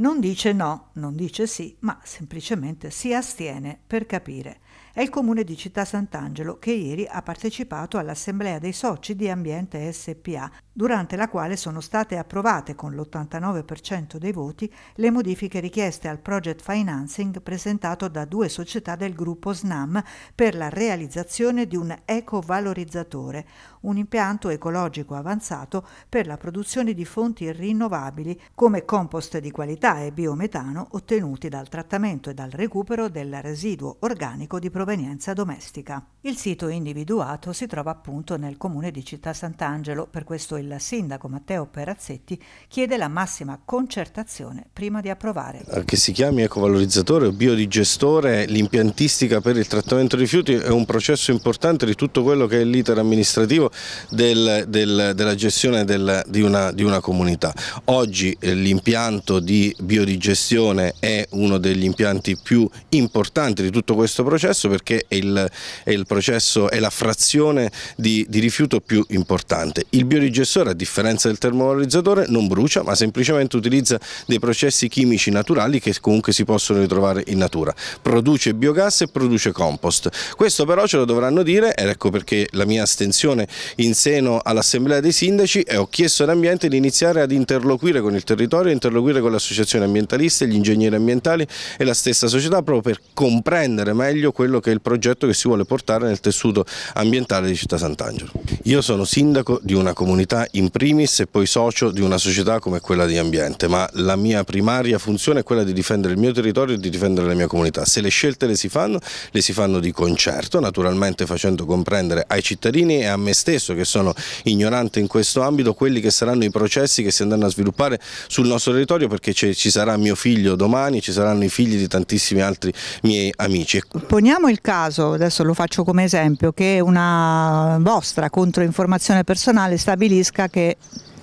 Non dice no, non dice sì, ma semplicemente si astiene per capire. È il comune di Città Sant'Angelo che ieri ha partecipato all'assemblea dei soci di Ambiente SPA, durante la quale sono state approvate con l'89% dei voti le modifiche richieste al project financing presentato da due società del gruppo SNAM per la realizzazione di un ecovalorizzatore, un impianto ecologico avanzato per la produzione di fonti rinnovabili come compost di qualità metà è biometano ottenuti dal trattamento e dal recupero del residuo organico di provenienza domestica. Il sito individuato si trova appunto nel comune di Città Sant'Angelo, per questo il sindaco Matteo Perazzetti chiede la massima concertazione prima di approvare. Che si chiami ecovalorizzatore o biodigestore, l'impiantistica per il trattamento dei rifiuti è un processo importante di tutto quello che è l'iter amministrativo del, del, della gestione del, di, una, di, una, comunità. Oggi eh, l'impianto di biodigestione è uno degli impianti più importanti di tutto questo processo perché è, il, è, il processo, è la frazione di, di, rifiuto più importante. Il biodigestore a differenza del termovalorizzatore non brucia ma semplicemente utilizza dei processi chimici naturali che comunque si possono ritrovare in natura. Produce biogas e produce compost. Questo però ce lo dovranno dire ed ecco perché la mia astensione in seno all'Assemblea dei Sindaci e ho chiesto all'ambiente di iniziare ad interloquire con il territorio, interloquire con l'associazione associazioni ambientaliste, gli ingegneri ambientali e la stessa società proprio per comprendere meglio quello che è il progetto che si vuole portare nel tessuto ambientale di Città Sant'Angelo. Io sono sindaco di una comunità in primis e poi socio di una società come quella di Ambiente, ma la mia primaria funzione è quella di difendere il mio territorio e di difendere la mia comunità. Se le scelte le si fanno, le si fanno di concerto, naturalmente facendo comprendere ai cittadini e a me stesso che sono ignorante in questo ambito quelli che saranno i processi che si andranno a sviluppare sul nostro territorio perché c'è invece ci sarà mio figlio domani, ci saranno i figli di tantissimi altri miei amici. Poniamo il caso, adesso lo faccio come esempio, che una vostra controinformazione personale stabilisca che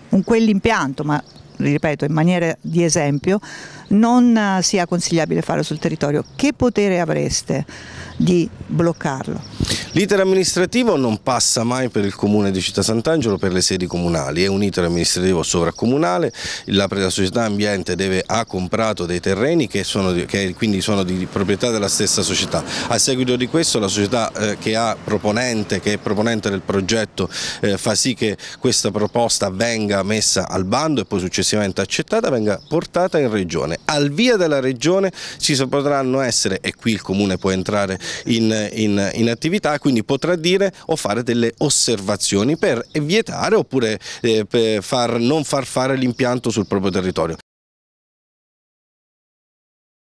un quell'impianto, ma ripeto in maniera di esempio, non sia consigliabile fare sul territorio, che potere avreste di bloccarlo? L'iter amministrativo non passa mai per il comune di Città Sant'Angelo per le sedi comunali, è un iter amministrativo sovracomunale, la, la società ambiente deve, ha comprato dei terreni che, sono, che, quindi sono di proprietà della stessa società. A seguito di questo la società eh, che, proponente, che, è proponente del progetto eh, fa sì che questa proposta venga messa al bando e poi successivamente accettata, venga portata in regione. Al via della regione ci potranno essere, e qui il comune può entrare in, in, in attività, quindi potrà dire o fare delle osservazioni per vietare oppure eh, per far, non far fare l'impianto sul proprio territorio.